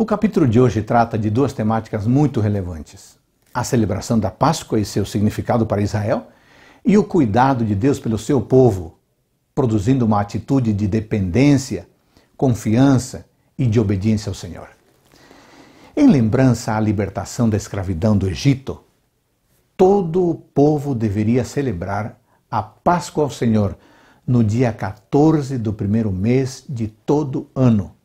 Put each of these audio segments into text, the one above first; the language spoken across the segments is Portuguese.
O capítulo de hoje trata de duas temáticas muito relevantes: a celebração da Páscoa e seu significado para Israel, e o cuidado de Deus pelo seu povo, produzindo uma atitude de dependência, confiança e de obediência ao Senhor. Em lembrança à libertação da escravidão do Egito, todo o povo deveria celebrar a Páscoa ao Senhor no dia 14 do primeiro mês de todo ano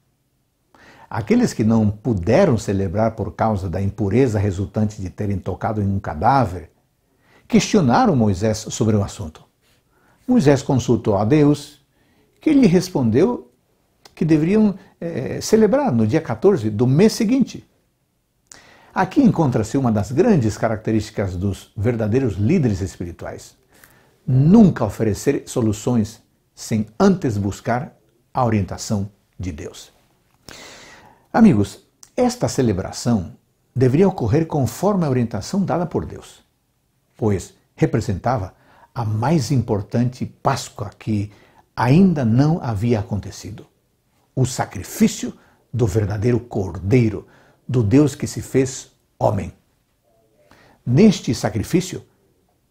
Aqueles que não puderam celebrar por causa da impureza resultante de terem tocado em um cadáver, questionaram Moisés sobre o assunto. Moisés consultou a Deus, que lhe respondeu que deveriam é, celebrar no dia 14 do mês seguinte. Aqui encontra-se uma das grandes características dos verdadeiros líderes espirituais: nunca oferecer soluções sem antes buscar a orientação de Deus. Amigos, esta celebração deveria ocorrer conforme a orientação dada por Deus, pois representava a mais importante Páscoa que ainda não havia acontecido o sacrifício do verdadeiro Cordeiro, do Deus que se fez homem. Neste sacrifício,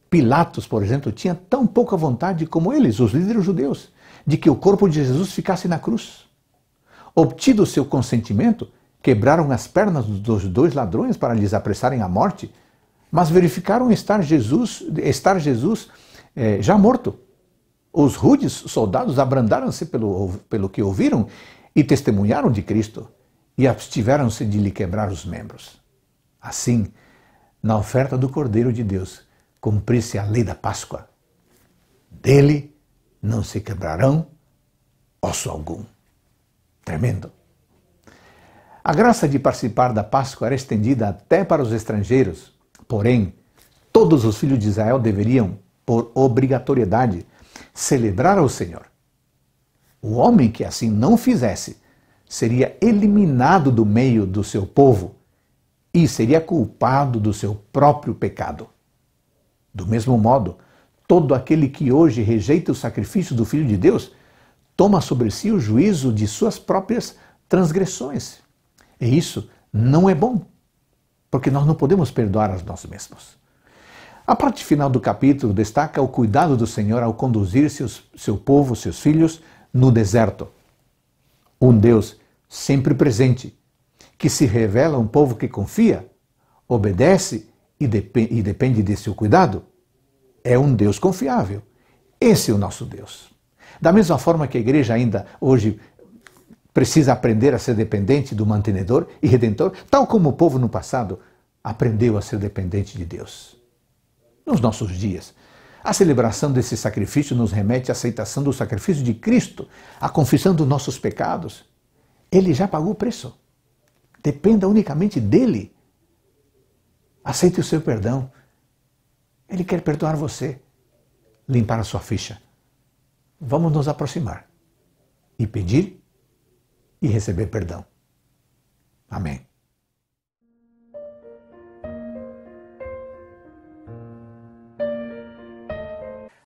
Pilatos, por exemplo, tinha tão pouca vontade como eles, os líderes judeus, de que o corpo de Jesus ficasse na cruz. Obtido seu consentimento, quebraram as pernas dos dois ladrões para lhes apressarem a morte, mas verificaram estar Jesus, estar Jesus eh, já morto. Os rudes soldados abrandaram-se pelo, pelo que ouviram e testemunharam de Cristo e abstiveram-se de lhe quebrar os membros. Assim, na oferta do Cordeiro de Deus, cumprisse a lei da Páscoa. Dele não se quebrarão osso algum. Tremendo. A graça de participar da Páscoa era estendida até para os estrangeiros, porém, todos os filhos de Israel deveriam, por obrigatoriedade, celebrar ao Senhor. O homem que assim não fizesse seria eliminado do meio do seu povo e seria culpado do seu próprio pecado. Do mesmo modo, todo aquele que hoje rejeita o sacrifício do Filho de Deus toma sobre si o juízo de suas próprias transgressões. E isso não é bom, porque nós não podemos perdoar a nós mesmos. A parte final do capítulo destaca o cuidado do Senhor ao conduzir seus, seu povo, seus filhos, no deserto. Um Deus sempre presente, que se revela a um povo que confia, obedece e, dep e depende de seu cuidado. É um Deus confiável. Esse é o nosso Deus. Da mesma forma que a igreja ainda hoje precisa aprender a ser dependente do mantenedor e redentor, tal como o povo no passado aprendeu a ser dependente de Deus. Nos nossos dias, a celebração desse sacrifício nos remete à aceitação do sacrifício de Cristo, à confissão dos nossos pecados. Ele já pagou o preço. Dependa unicamente dele. Aceite o seu perdão. Ele quer perdoar você, limpar a sua ficha vamos nos aproximar e pedir e receber perdão. Amém.